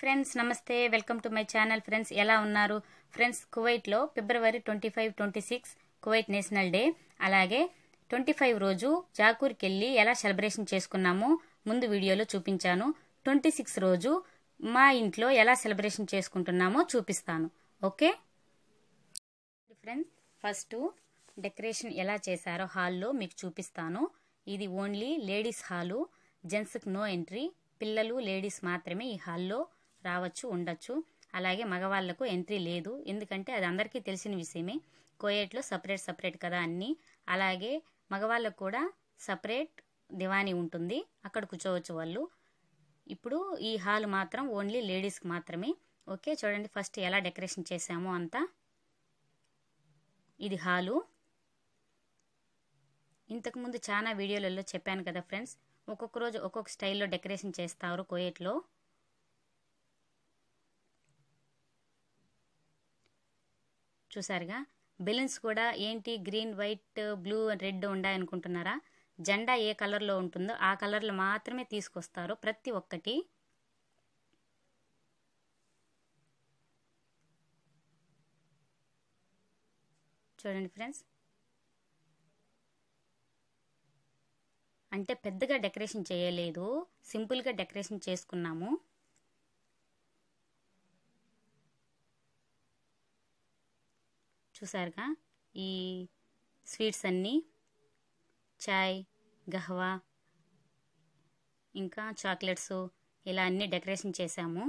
friends నమస్తే welcome to my channel friends ఎలా ఉన్నారు ఫ్రెండ్స్ కువైట్లో February twenty five twenty six Kuwait national day అలాగే ట్వంటీ ఫైవ్ రోజు జాకూర్కి వెళ్ళి ఎలా సెలబ్రేషన్ చేసుకున్నామో ముందు వీడియోలో చూపించాను ట్వంటీ సిక్స్ రోజు మా ఇంట్లో ఎలా సెలబ్రేషన్ చేసుకుంటున్నామో చూపిస్తాను ఓకే ఫ్రెండ్స్ ఫస్ట్ డెకరేషన్ ఎలా చేశారో హాల్లో మీకు చూపిస్తాను ఇది ఓన్లీ లేడీస్ హాలు జెంట్స్కి నో ఎంట్రీ పిల్లలు లేడీస్ మాత్రమే ఈ హాల్లో రావచ్చు ఉండొచ్చు అలాగే మగవాళ్లకు ఎంట్రీ లేదు ఎందుకంటే అది అందరికీ తెలిసిన విషయమే కోయేట్లో సపరేట్ సపరేట్ కదా అన్నీ అలాగే మగవాళ్ళకు కూడా సపరేట్ దివాణి ఉంటుంది అక్కడ కూర్చోవచ్చు వాళ్ళు ఇప్పుడు ఈ హాల్ మాత్రం ఓన్లీ లేడీస్కి మాత్రమే ఓకే చూడండి ఫస్ట్ ఎలా డెకరేషన్ చేసామో అంతా ఇది హాలు ఇంతకుముందు చాలా వీడియోలలో చెప్పాను కదా ఫ్రెండ్స్ ఒక్కొక్క రోజు ఒక్కొక్క స్టైల్లో డెకరేషన్ చేస్తారు కోయేట్లో చూసారుగా బెలూన్స్ కూడా ఏంటి గ్రీన్ వైట్ బ్లూ రెడ్ ఉండాయనుకుంటున్నారా జెండా ఏ కలర్లో ఉంటుందో ఆ కలర్లో మాత్రమే తీసుకొస్తారు ప్రతి ఒక్కటి చూడండి ఫ్రెండ్స్ అంటే పెద్దగా డెకరేషన్ చేయలేదు సింపుల్గా డెకరేషన్ చేసుకున్నాము చూసారుగా ఈ స్వీట్స్ అన్నీ చాయ్ గహ్వా ఇంకా చాక్లెట్స్ ఇలా అన్నీ డెకరేషన్ చేశాము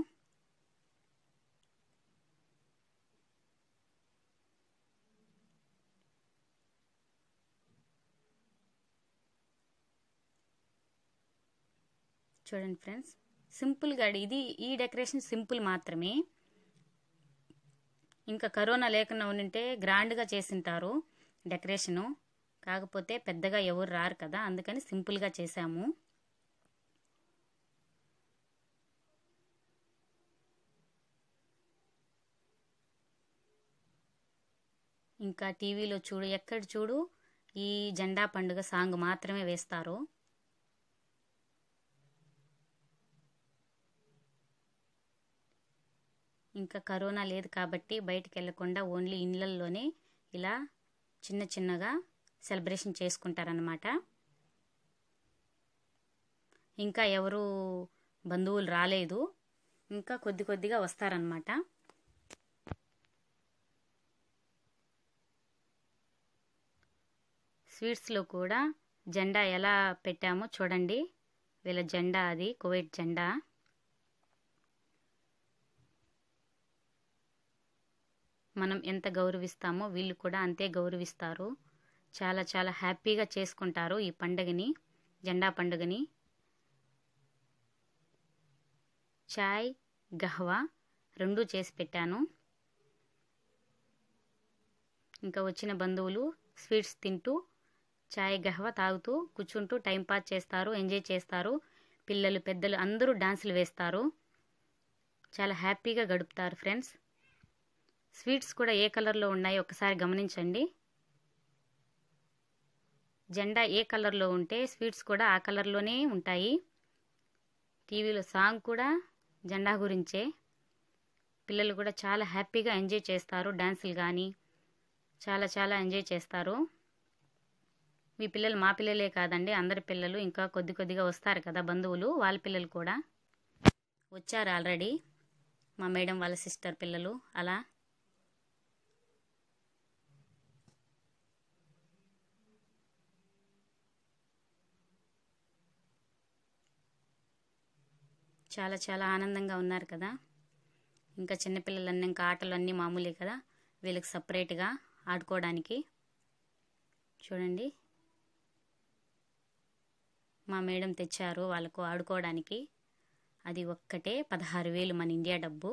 చూడండి ఫ్రెండ్స్ సింపుల్గా ఇది ఈ డెకరేషన్ సింపుల్ మాత్రమే ఇంకా కరోనా లేకుండా ఉండింటే గ్రాండ్గా చేసింటారు డెకరేషను కాకపోతే పెద్దగా ఎవరు రారు కదా అందుకని సింపుల్గా చేశాము ఇంకా టీవీలో చూడు ఎక్కడ చూడు ఈ జెండా పండుగ సాంగ్ మాత్రమే వేస్తారు ఇంకా కరోనా లేదు కాబట్టి బయటికి వెళ్లకుండా ఓన్లీ ఇళ్ళల్లోనే ఇలా చిన్న చిన్నగా సెలబ్రేషన్ చేసుకుంటారనమాట ఇంకా ఎవరు బంధువులు రాలేదు ఇంకా కొద్ది కొద్దిగా వస్తారనమాట స్వీట్స్లో కూడా జెండా ఎలా పెట్టామో చూడండి వీళ్ళ జెండా అది కోవిడ్ జెండా మనం ఎంత గౌరవిస్తామో వీళ్ళు కూడా అంతే గౌరవిస్తారు చాలా చాలా హ్యాపీగా చేసుకుంటారు ఈ పండుగని జెండా పండుగని చాయ్ గహ్వా రెండూ చేసి పెట్టాను ఇంకా వచ్చిన బంధువులు స్వీట్స్ తింటూ చాయ్ గహ్వా తాగుతూ కూర్చుంటూ టైంపాస్ చేస్తారు ఎంజాయ్ చేస్తారు పిల్లలు పెద్దలు అందరూ డాన్సులు వేస్తారు చాలా హ్యాపీగా గడుపుతారు ఫ్రెండ్స్ స్వీట్స్ కూడా ఏ కలర్లో ఉన్నాయి ఒకసారి గమనించండి జెండా ఏ కలర్లో ఉంటే స్వీట్స్ కూడా ఆ కలర్లోనే ఉంటాయి టీవీలో సాంగ్ కూడా జెండా గురించే పిల్లలు కూడా చాలా హ్యాపీగా ఎంజాయ్ చేస్తారు డ్యాన్సులు కానీ చాలా చాలా ఎంజాయ్ చేస్తారు మీ పిల్లలు మా పిల్లలే కాదండి అందరి పిల్లలు ఇంకా కొద్ది కొద్దిగా వస్తారు కదా బంధువులు వాళ్ళ పిల్లలు కూడా వచ్చారు ఆల్రెడీ మా మేడం వాళ్ళ సిస్టర్ పిల్లలు అలా చాలా చాలా ఆనందంగా ఉన్నారు కదా ఇంకా చిన్నపిల్లలన్నీ ఇంకా ఆటలు అన్నీ మామూలే కదా వీళ్ళకి సపరేట్గా ఆడుకోవడానికి చూడండి మా మేడం తెచ్చారు వాళ్ళకు ఆడుకోవడానికి అది ఒక్కటే పదహారు వేలు మన ఇండియా డబ్బు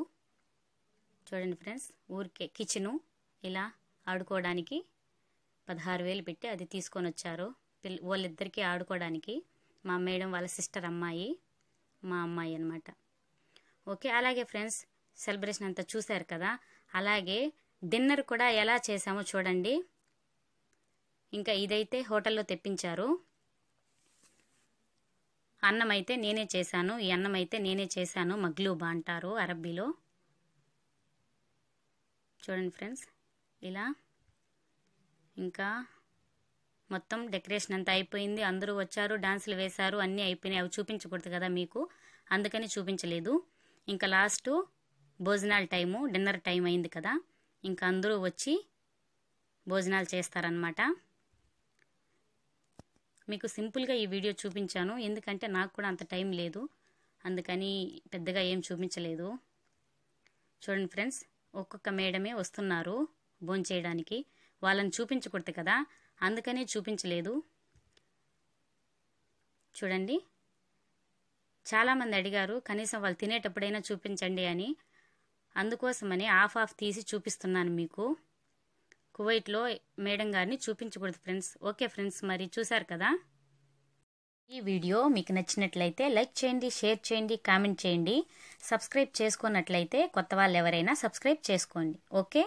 చూడండి ఫ్రెండ్స్ ఊరికే కిచెను ఇలా ఆడుకోవడానికి పదహారు వేలు పెట్టి అది తీసుకొని వచ్చారు పిల్ వాళ్ళిద్దరికీ ఆడుకోవడానికి మా మేడం వాళ్ళ సిస్టర్ అమ్మాయి మా అమ్మాయి అనమాట ఓకే అలాగే ఫ్రెండ్స్ సెలబ్రేషన్ అంతా చూశారు కదా అలాగే డిన్నర్ కూడా ఎలా చేసామో చూడండి ఇంకా ఇదైతే హోటల్లో తెప్పించారు అన్నం అయితే నేనే చేశాను ఈ అన్నం అయితే నేనే చేశాను మగ్లూబా అంటారు అరబ్బీలో చూడండి ఫ్రెండ్స్ ఇలా ఇంకా మొత్తం డెకరేషన్ అంతా అయిపోయింది అందరూ వచ్చారు డాన్సులు వేశారు అన్నీ అయిపోయినాయి అవి చూపించకూడదు కదా మీకు అందుకని చూపించలేదు ఇంకా లాస్ట్ భోజనాల టైము డిన్నర్ టైం అయింది కదా ఇంకా అందరూ వచ్చి భోజనాలు చేస్తారనమాట మీకు సింపుల్గా ఈ వీడియో చూపించాను ఎందుకంటే నాకు కూడా అంత టైం లేదు అందుకని పెద్దగా ఏం చూపించలేదు చూడండి ఫ్రెండ్స్ ఒక్కొక్క మేడమే వస్తున్నారు భోంచేయడానికి వాళ్ళని చూపించకూడదు కదా అందుకనే చూపించలేదు చూడండి చాలామంది అడిగారు కనీసం వాళ్ళు తినేటప్పుడైనా చూపించండి అని అందుకోసమని ఆఫ్ ఆఫ్ తీసి చూపిస్తున్నాను మీకు కువైట్లో మేడం గారిని చూపించకూడదు ఫ్రెండ్స్ ఓకే ఫ్రెండ్స్ మరి చూశారు కదా ఈ వీడియో మీకు నచ్చినట్లయితే లైక్ చేయండి షేర్ చేయండి కామెంట్ చేయండి సబ్స్క్రైబ్ చేసుకున్నట్లయితే కొత్త వాళ్ళు ఎవరైనా సబ్స్క్రైబ్ చేసుకోండి ఓకే